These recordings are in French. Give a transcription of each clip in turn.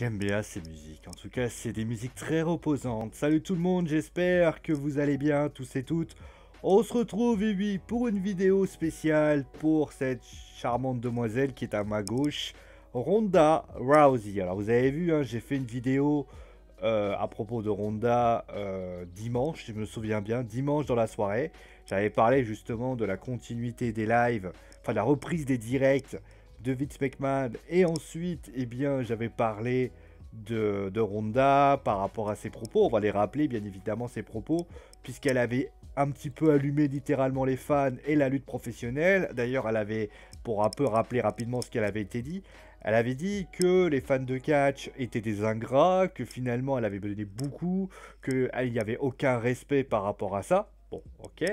J'aime bien ces musiques, en tout cas c'est des musiques très reposantes. Salut tout le monde, j'espère que vous allez bien tous et toutes. On se retrouve eh oui pour une vidéo spéciale pour cette charmante demoiselle qui est à ma gauche, Ronda Rousey. Alors vous avez vu, hein, j'ai fait une vidéo euh, à propos de Ronda euh, dimanche, je me souviens bien, dimanche dans la soirée. J'avais parlé justement de la continuité des lives, enfin de la reprise des directs de Vince Et ensuite, eh bien, j'avais parlé de, de, Ronda par rapport à ses propos. On va les rappeler, bien évidemment, ses propos, puisqu'elle avait un petit peu allumé littéralement les fans et la lutte professionnelle. D'ailleurs, elle avait, pour un peu rappeler rapidement ce qu'elle avait été dit, elle avait dit que les fans de catch étaient des ingrats, que finalement elle avait donné beaucoup, qu'il n'y avait aucun respect par rapport à ça. Bon, ok.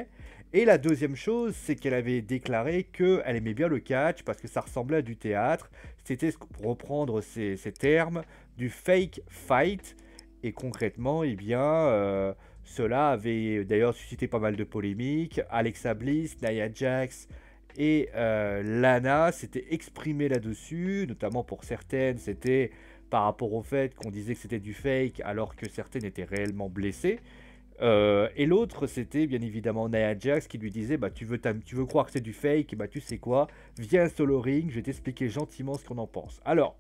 Et la deuxième chose, c'est qu'elle avait déclaré qu'elle aimait bien le catch parce que ça ressemblait à du théâtre. C'était, pour reprendre ces, termes, du fake fight. Et concrètement, eh bien, euh, cela avait d'ailleurs suscité pas mal de polémiques. Alexa Bliss, Nia Jax et euh, Lana s'étaient exprimés là-dessus, notamment pour certaines, c'était par rapport au fait qu'on disait que c'était du fake alors que certaines étaient réellement blessées. Euh, et l'autre, c'était bien évidemment Nia Jax qui lui disait bah, tu, veux croire que c'est du fake Bah, tu sais quoi Viens à Solo Ring, je vais t'expliquer gentiment ce qu'on en pense. Alors,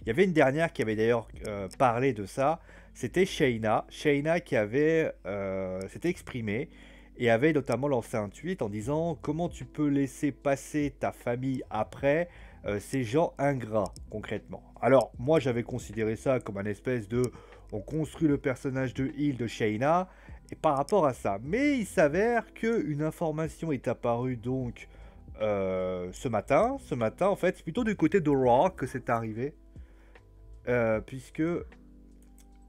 il y avait une dernière qui avait d'ailleurs euh, parlé de ça. C'était Shayna. Shayna qui avait euh, s'était exprimée et avait notamment lancé un tweet en disant Comment tu peux laisser passer ta famille après euh, ces gens ingrats, concrètement Alors, moi, j'avais considéré ça comme un espèce de on construit le personnage de Hill de Shayna et par rapport à ça. Mais il s'avère qu'une information est apparue donc euh, ce matin. Ce matin, en fait, c'est plutôt du côté de Raw que c'est arrivé. Euh, puisque,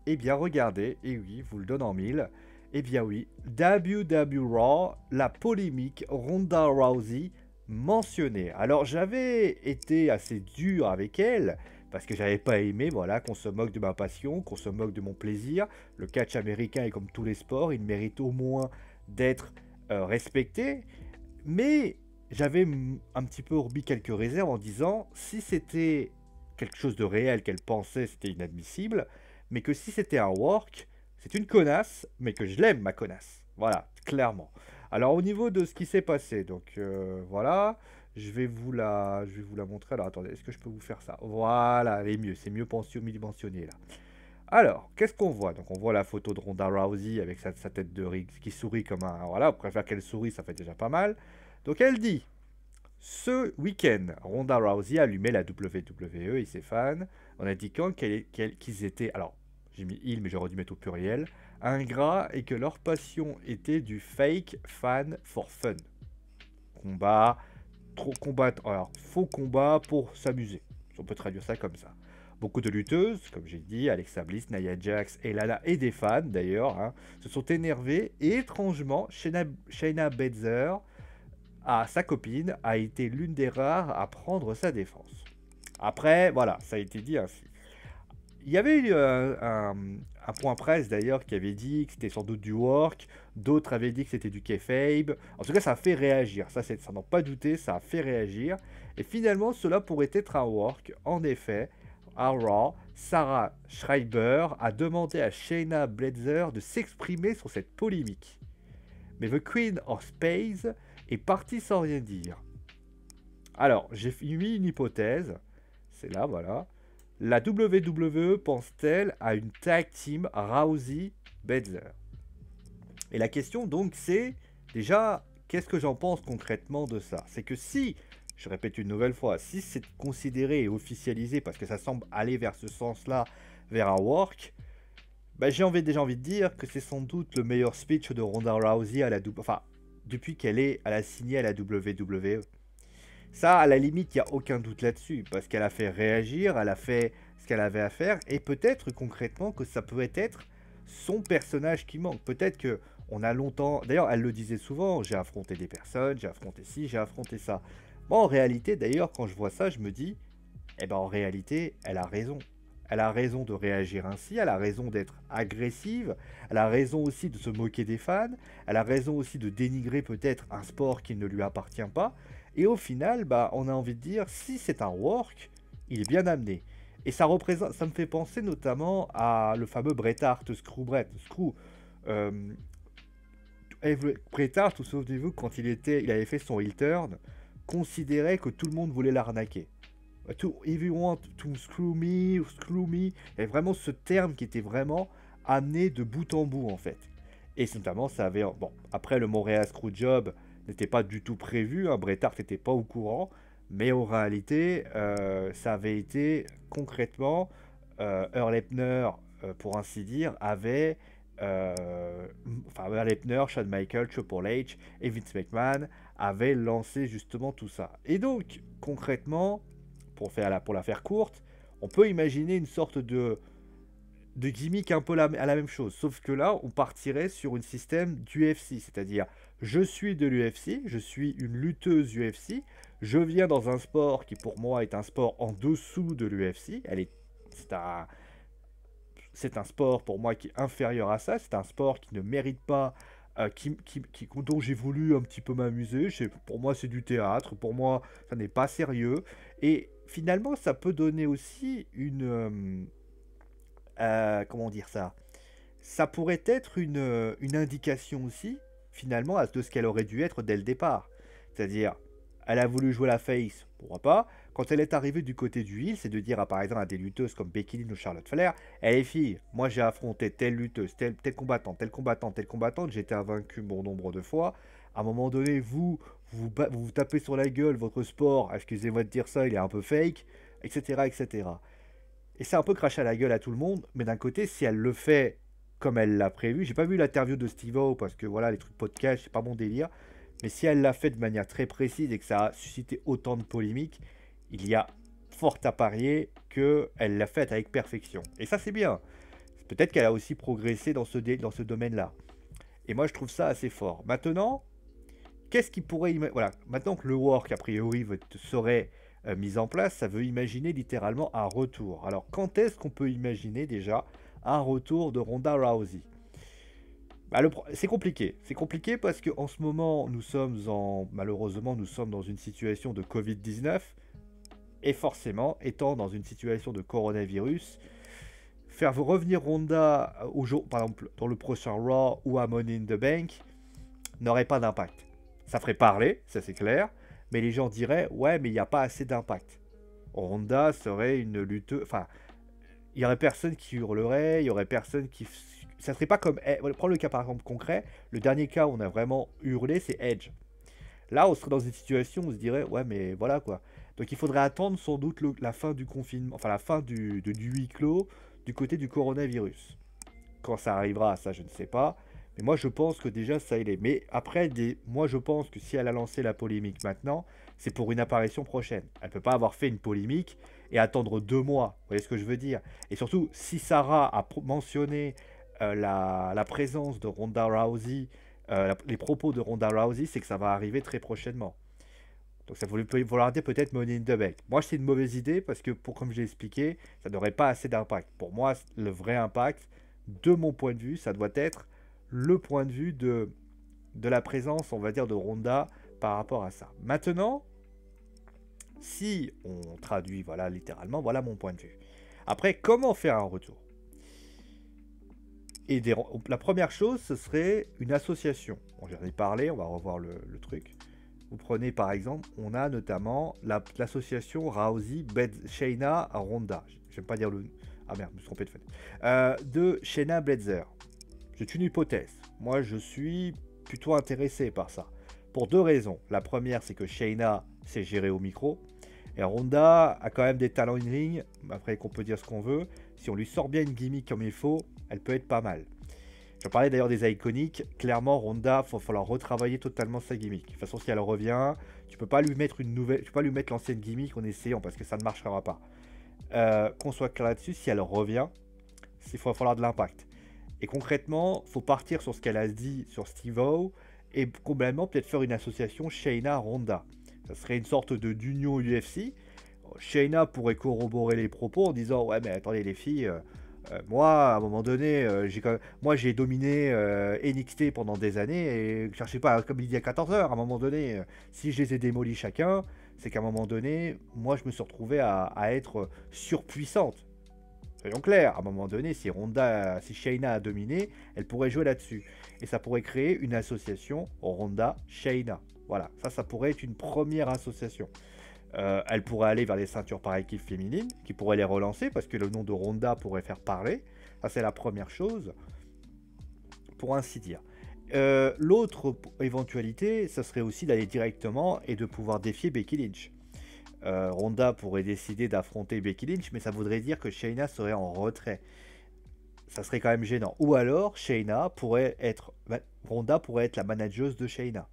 eh bien, regardez, et oui, vous le donne en mille. Eh bien oui, WW Raw, la polémique Ronda Rousey mentionnée. Alors j'avais été assez dur avec elle, parce que j'avais pas aimé voilà, qu'on se moque de ma passion, qu'on se moque de mon plaisir. Le catch américain est comme tous les sports, il mérite au moins d'être euh, respecté. Mais j'avais un petit peu orbi quelques réserves en disant si c'était quelque chose de réel qu'elle pensait, c'était inadmissible, mais que si c'était un work, c'est une connasse, mais que je l'aime ma connasse. Voilà, clairement. Alors au niveau de ce qui s'est passé, donc euh, voilà. Je vais vous la, je vais vous la montrer. Alors attendez, est-ce que je peux vous faire ça Voilà, elle est mieux. C'est mieux dimensionné là. Alors, qu'est-ce qu'on voit Donc on voit la photo de Ronda Rousey avec sa, tête de Riggs qui sourit comme un... Voilà, on préfère qu'elle sourit, ça fait déjà pas mal. Donc elle dit, ce week-end, Ronda Rousey allumait la WWE et ses fans en indiquant qu'ils étaient... Alors, j'ai mis ils, mais j'aurais dû mettre au pluriel, ingrats et que leur passion était du fake fan for fun. Combat, trop combattre, alors faux combat pour s'amuser. On peut traduire ça comme ça. Beaucoup de lutteuses, comme j'ai dit, Alexa Bliss, Nia Jax, Elana et des fans d'ailleurs, hein, se sont énervés et étrangement, Shayna, Shayna Baszler, à sa copine, a été l'une des rares à prendre sa défense. Après, voilà, ça a été dit ainsi. Il y avait eu euh, un, un point presse d'ailleurs qui avait dit que c'était sans doute du work, d'autres avaient dit que c'était du kayfabe. En tout cas, ça a fait réagir, ça, ça n'en pas douter, ça a fait réagir. Et finalement, cela pourrait être un work. En effet, à Raw, Sarah Schreiber a demandé à Shayna Blazer de s'exprimer sur cette polémique. Mais The Queen of Space est partie sans rien dire. Alors, j'ai mis une hypothèse. C'est là, voilà. La WWE pense-t-elle à une tag team Rousey-Bedler Et la question donc c'est déjà qu'est-ce que j'en pense concrètement de ça C'est que si, je répète une nouvelle fois, si c'est considéré et officialisé parce que ça semble aller vers ce sens-là, vers un work, bah, j'ai envie, déjà envie de dire que c'est sans doute le meilleur speech de Ronda Rousey à la depuis qu'elle est à la signée à la WWE. Ça, à la limite, il n'y a aucun doute là-dessus, parce qu'elle a fait réagir, elle a fait ce qu'elle avait à faire, et peut-être concrètement que ça pouvait être son personnage qui manque. Peut-être que on a longtemps. D'ailleurs, elle le disait souvent j'ai affronté des personnes, j'ai affronté ci, j'ai affronté ça. Moi, en réalité, d'ailleurs, quand je vois ça, je me dis eh ben, en réalité, elle a raison. Elle a raison de réagir ainsi, elle a raison d'être agressive, elle a raison aussi de se moquer des fans, elle a raison aussi de dénigrer peut-être un sport qui ne lui appartient pas. Et au final, bah, on a envie de dire, si c'est un work, il est bien amené. Et ça, représente, ça me fait penser notamment à le fameux Bret Hart, Screw Bret. Euh, screw. Bret Hart, souvenez-vous, quand il, était, il avait fait son heel turn, considérait que tout le monde voulait l'arnaquer. Bah, if you want to screw me, screw me. Il vraiment ce terme qui était vraiment amené de bout en bout, en fait. Et notamment, ça avait. Bon, après le Montréal Job n'était pas du tout prévu. Bret hein. Bretard n'était pas au courant. Mais en réalité, euh, ça avait été concrètement, euh, Earl Epner, euh, pour ainsi dire, avait. Enfin, Eppner, Shawn Michael, Triple H et Vince McMahon avaient lancé justement tout ça. Et donc, concrètement, pour, faire la, pour la faire courte, on peut imaginer une sorte de, gimmick un peu à la même chose. Sauf que là, on partirait sur un système d'UFC, c'est-à-dire je suis de l'UFC, je suis une lutteuse UFC, je viens dans un sport qui pour moi est un sport en dessous de l'UFC, elle est, c'est un, sport pour moi qui est inférieur à ça, c'est un sport qui ne mérite pas, euh, dont j'ai voulu un petit peu m'amuser, pour moi c'est du théâtre, pour moi ça n'est pas sérieux, et finalement ça peut donner aussi une, euh, euh, comment dire ça, ça pourrait être une indication aussi finalement à ce qu'elle aurait dû être dès le départ. C'est-à-dire, elle a voulu jouer la face, pourquoi pas. Quand elle est arrivée du côté du heel, c'est de dire à par exemple à des lutteuses comme Becky Lynch ou Charlotte Flair, Eh fille, moi j'ai affronté telle lutteuse, telle, combattant combattante, telle combattante, telle combattante, j'ai été invaincue bon nombre de fois. À un moment donné, vous, vous vous, tapez sur la gueule, votre sport, excusez-moi de dire ça, il est un peu fake, etc. etc. Et c'est un peu cracher à la gueule à tout le monde, mais d'un côté, si elle le fait comme elle l'a prévu. J'ai pas vu l'interview de Steve O parce que voilà, les trucs podcast, c'est pas mon délire. Mais si elle l'a fait de manière très précise et que ça a suscité autant de polémiques, il y a fort à parier qu'elle l'a fait avec perfection. Et ça, c'est bien. Peut-être qu'elle a aussi progressé dans ce, dans ce domaine-là. Et moi, je trouve ça assez fort. Maintenant, qu'est-ce qui pourrait. Voilà, maintenant que le work, a priori, serait euh, mis en place, ça veut imaginer littéralement un retour. Alors, quand est-ce qu'on peut imaginer déjà un retour de Ronda Rousey. Bah, c'est compliqué. C'est compliqué parce qu'en ce moment, nous sommes en. Malheureusement, nous sommes dans une situation de Covid-19. Et forcément, étant dans une situation de coronavirus, faire revenir Ronda euh, au jour, par exemple, dans le prochain Raw ou à Money in the Bank, n'aurait pas d'impact. Ça ferait parler, ça c'est clair, mais les gens diraient ouais, mais il n'y a pas assez d'impact. Ronda serait une lutteuse, enfin, il y aurait personne qui hurlerait, il y aurait personne qui ça serait pas comme prends le cas par exemple concret, le dernier cas où on a vraiment hurlé, c'est Edge. Là, on serait dans une situation où on se dirait ouais mais voilà quoi. Donc il faudrait attendre sans doute la fin du confinement, enfin la fin du, de, du huis clos du côté du coronavirus. Quand ça arrivera, ça je ne sais pas. Mais moi je pense que déjà ça y est. Mais après, des, moi je pense que si elle a lancé la polémique maintenant, c'est pour une apparition prochaine. Elle ne peut pas avoir fait une polémique et attendre deux mois. Vous voyez ce que je veux dire Et surtout, si Sarah a mentionné euh, la, présence de Ronda Rousey, euh, les propos de Ronda Rousey, c'est que ça va arriver très prochainement. Donc ça va vouloir dire peut-être money in the Moi, c'est une mauvaise idée parce que, comme comme l'ai expliqué, ça n'aurait pas assez d'impact. Pour moi, le vrai impact, de mon point de vue, ça doit être le point de vue de, de la présence, on va dire, de Ronda par rapport à ça. Maintenant, si on traduit voilà littéralement, voilà mon point de vue. Après, comment faire un retour Et la première chose, ce serait une association. J'en ai parlé, on va revoir le, truc. Vous prenez par exemple, on a notamment l'association la, Sheina Ronda. J'aime pas dire le. Ah merde, je me suis trompé de fait. Euh, de Sheina Bledzer. C'est une hypothèse. Moi, je suis plutôt intéressé par ça. Pour deux raisons. La première, c'est que Shaina s'est géré au micro. Et Ronda a quand même des talents in ring, après qu'on peut dire ce qu'on veut. Si on lui sort bien une gimmick comme il faut, elle peut être pas mal. J'en parlais d'ailleurs des iconiques. Clairement, Ronda, il va falloir retravailler totalement sa gimmick. De toute façon, si elle revient, tu peux pas lui mettre une nouvelle, tu peux pas lui mettre l'ancienne gimmick en essayant parce que ça ne marchera pas. Euh, qu'on soit clair là-dessus, si elle revient, il va falloir de l'impact. Et concrètement, faut partir sur ce qu'elle a dit sur Steve O et complètement peut-être faire une association Shayna Ronda ce serait une sorte de d'union UFC. Shayna pourrait corroborer les propos en disant ouais mais attendez les filles, euh, euh, moi à un moment donné euh, j'ai moi j'ai dominé NXT pendant des années et ne cherchais pas comme il dit a 14 heures à un moment donné si je les ai démolis chacun c'est qu'à un moment donné moi je me suis retrouvé à, être surpuissante. Soyons clairs, à un moment donné, si Ronda, si Shayna a dominé, elle pourrait jouer là-dessus. Et ça pourrait créer une association Ronda-Shayna. Voilà, ça, ça pourrait être une première association. Euh, elle pourrait aller vers les ceintures par équipe féminine, qui pourrait les relancer, parce que le nom de Ronda pourrait faire parler. Ça, c'est la première chose, pour ainsi dire. Euh, l'autre éventualité, ça serait aussi d'aller directement et de pouvoir défier Becky Lynch. Euh, Ronda pourrait décider d'affronter Becky Lynch, mais ça voudrait dire que Shayna serait en retrait. Ça serait quand même gênant. Ou alors, Shayna pourrait être, bah, Ronda pourrait être la manageuse de Shayna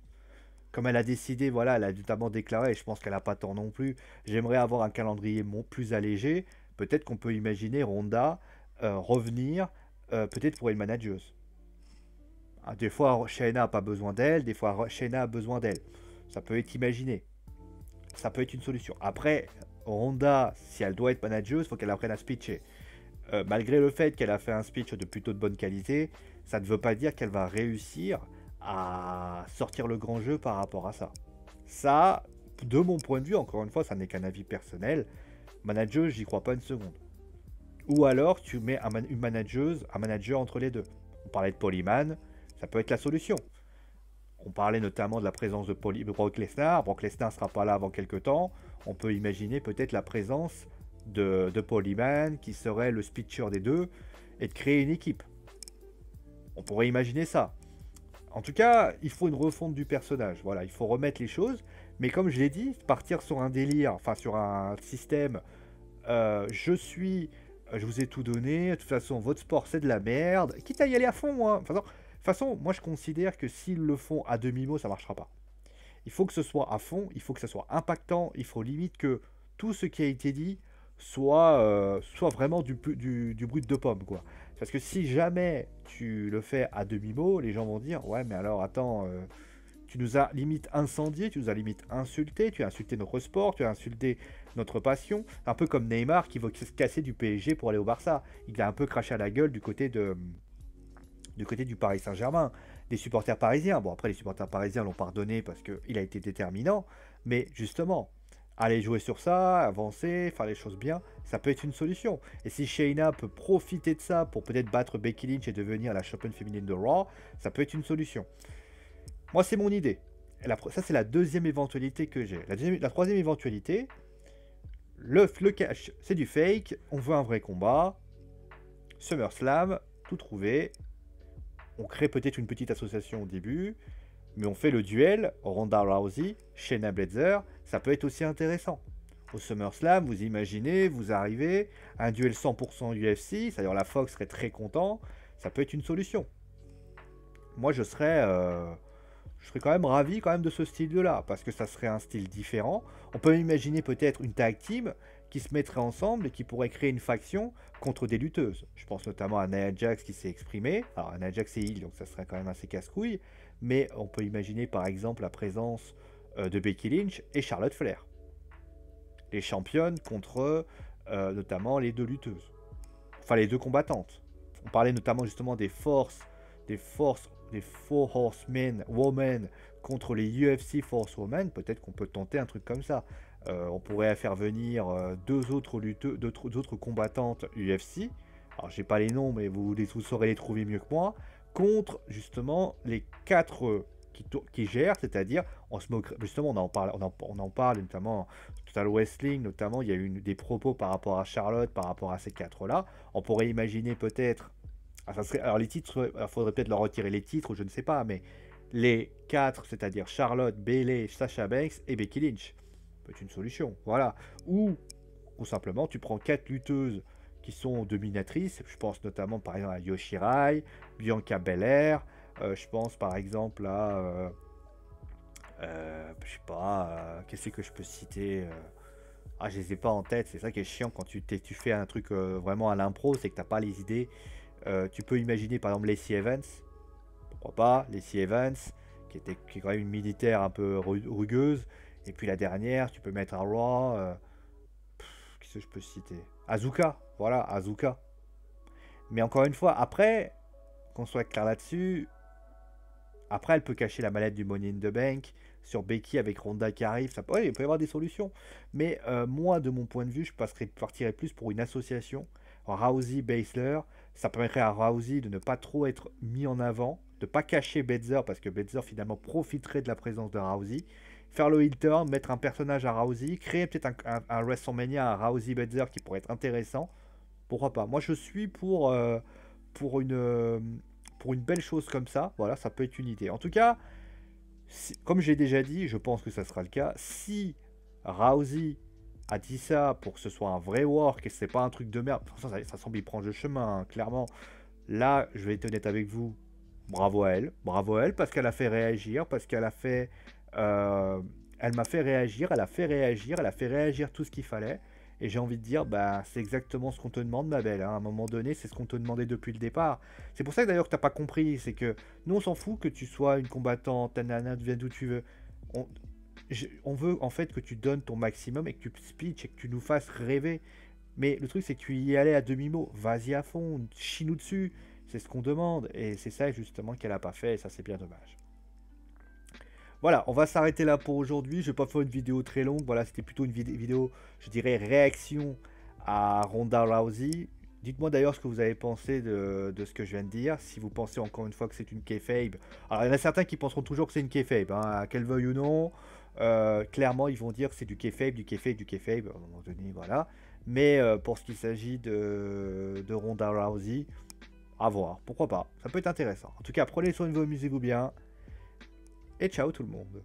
comme elle a décidé, voilà, elle a notamment déclaré, et je pense qu'elle n'a pas tant non plus, j'aimerais avoir un calendrier plus allégé, peut-être qu'on peut imaginer Ronda euh, revenir, euh, peut-être pour être manageuse. Ah, des fois, Shayna n'a pas besoin d'elle, des fois, Shayna a besoin d'elle. Ça peut être imaginé. Ça peut être une solution. Après, Ronda, si elle doit être manageuse, il faut qu'elle apprenne à speecher. Euh, malgré le fait qu'elle a fait un speech de plutôt de bonne qualité, ça ne veut pas dire qu'elle va réussir à sortir le grand jeu par rapport à ça. Ça, de mon point de vue, encore une fois, ça n'est qu'un avis personnel. Manager, j'y crois pas une seconde. Ou alors, tu mets un une manageuse, un manager entre les deux. On parlait de Polyman, ça peut être la solution. On parlait notamment de la présence de, Brock Lesnar. Brock Lesnar ne sera pas là avant quelques temps. On peut imaginer peut-être la présence de, de Polyman, qui serait le speecher des deux, et de créer une équipe. On pourrait imaginer ça. En tout cas, il faut une refonte du personnage. Voilà, il faut remettre les choses. Mais comme je l'ai dit, partir sur un délire, enfin sur un système, euh, je suis, je vous ai tout donné, de toute façon, votre sport c'est de la merde, quitte à y aller à fond, moi. Hein. de toute façon, moi je considère que s'ils le font à demi-mot, ça ne marchera pas. Il faut que ce soit à fond, il faut que ce soit impactant, il faut limite que tout ce qui a été dit soit, euh, soit vraiment du, du, brut de pomme, quoi. Parce que si jamais tu le fais à demi-mot, les gens vont dire Ouais, mais alors attends, euh, tu nous as limite incendié, tu nous as limite insulté, tu as insulté notre sport, tu as insulté notre passion. Un peu comme Neymar qui veut se casser du PSG pour aller au Barça. Il a un peu craché à la gueule du côté, de, du, côté du Paris Saint-Germain. Des supporters parisiens. Bon, après, les supporters parisiens l'ont pardonné parce qu'il a été déterminant. Mais justement, aller jouer sur ça, avancer, faire les choses bien, ça peut être une solution. Et si Shayna peut profiter de ça pour peut-être battre Becky Lynch et devenir la championne féminine de Raw, ça peut être une solution. Moi, c'est mon idée. ça, c'est la deuxième éventualité que j'ai. La, troisième éventualité, le, le cash, c'est du fake, on veut un vrai combat, SummerSlam, tout trouvé, on crée peut-être une petite association au début, mais on fait le duel Ronda Rousey, Shayna Blazer, ça peut être aussi intéressant. Au SummerSlam, vous imaginez, vous arrivez, un duel 100% UFC, c'est-à-dire la Fox serait très content, ça peut être une solution. Moi, je serais, euh, je serais quand même ravi quand même de ce style-là, parce que ça serait un style différent. On peut imaginer peut-être une tag team qui se mettrait ensemble et qui pourrait créer une faction contre des lutteuses. Je pense notamment à Nia Jax qui s'est exprimé. Alors, Nia Jax est il, donc ça serait quand même assez casse-couille. Mais on peut imaginer par exemple la présence euh, de Becky Lynch et Charlotte Flair. Les championnes contre euh, notamment les deux lutteuses. Enfin les deux combattantes. On parlait notamment justement des forces, des forces, des Four Horsemen, Women contre les UFC Force Women. Peut-être qu'on peut tenter un truc comme ça. Euh, on pourrait faire venir deux autres lutteuses, d'autres autres combattantes UFC. Alors j'ai pas les noms, mais vous, vous saurez les trouver mieux que moi. Contre justement les quatre qui, gère, c'est-à-dire, on se moque, justement, on en parle, on en, parle notamment Total Wrestling, notamment, il y a eu des propos par rapport à Charlotte, par rapport à ces quatre-là. On pourrait imaginer peut-être, ah, alors les titres, il euh, faudrait peut-être leur retirer les titres, je ne sais pas, mais les quatre, c'est-à-dire Charlotte, Bailey, Sasha Banks et Becky Lynch, peut-être une solution, voilà. Ou, ou simplement, tu prends quatre lutteuses qui sont dominatrices, je pense notamment par exemple à Yoshirai, Bianca Belair, euh, je pense par exemple à. Euh, euh, je sais pas, qu'est-ce que je peux citer ah, je les ai pas en tête, c'est ça qui est chiant quand tu, fais un truc vraiment à l'impro, c'est que t'as pas les idées. tu peux imaginer par exemple Lacey Evans, pourquoi pas, Lacey Evans, qui, était, qui est quand même une militaire un peu rugueuse, et puis la dernière, tu peux mettre un roi, qu'est-ce que je peux citer Azuka, voilà, Azuka. Mais encore une fois, après, qu'on soit clair là-dessus, après, elle peut cacher la mallette du Money in the Bank sur Becky avec Ronda qui arrive. Ça il peut y avoir des solutions. Mais euh, moi, de mon point de vue, je partirais plus pour une association. Rousey, basler ça permettrait à Rousey de ne pas trop être mis en avant, de ne pas cacher Betzer parce que Betzer finalement profiterait de la présence de Rousey. Faire le heel mettre un personnage à Rousey, créer peut-être un, un, un, WrestleMania à Rousey Betzer qui pourrait être intéressant. Pourquoi pas Moi, je suis pour, euh, pour une, euh, pour une belle chose comme ça, voilà, ça peut être une idée. En tout cas, comme j'ai déjà dit, je pense que ça sera le cas. Si Rousey a dit ça pour que ce soit un vrai work et c'est pas un truc de merde, ça, semble y prendre le chemin, hein, clairement. Là, je vais être honnête avec vous, bravo à elle, bravo à elle parce qu'elle a fait réagir, parce qu'elle a fait, euh, elle m'a fait réagir, elle a fait réagir, elle a fait réagir tout ce qu'il fallait. Et j'ai envie de dire, bah, c'est exactement ce qu'on te demande, ma belle. Hein. À un moment donné, c'est ce qu'on te demandait depuis le départ. C'est pour ça que d'ailleurs que t'as pas compris, c'est que nous, on s'en fout que tu sois une combattante, que tu viens d'où tu veux. On, veut en fait que tu donnes ton maximum et que tu speeches et que tu nous fasses rêver. Mais le truc, c'est que tu y allais à demi-mot. Vas-y à fond, chie-nous dessus. C'est ce qu'on demande. Et c'est ça justement qu'elle a pas fait. Et ça, c'est bien dommage. Voilà, on va s'arrêter là pour aujourd'hui. Je ne vais pas faire une vidéo très longue. Voilà, c'était plutôt une vidéo, je dirais, réaction à Ronda Rousey. Dites-moi d'ailleurs ce que vous avez pensé de, ce que je viens de dire. Si vous pensez encore une fois que c'est une kayfabe. Alors, il y en a certains qui penseront toujours que c'est une kayfabe, hein, qu'elle veuille ou non. Euh, clairement, ils vont dire que c'est du kayfabe, du kayfabe, du kayfabe. À un moment donné, voilà. Mais euh, pour ce qu'il s'agit de, de Ronda Rousey, à voir. Pourquoi pas Ça peut être intéressant. En tout cas, prenez soin de vous, amusez-vous bien et ciao tout le monde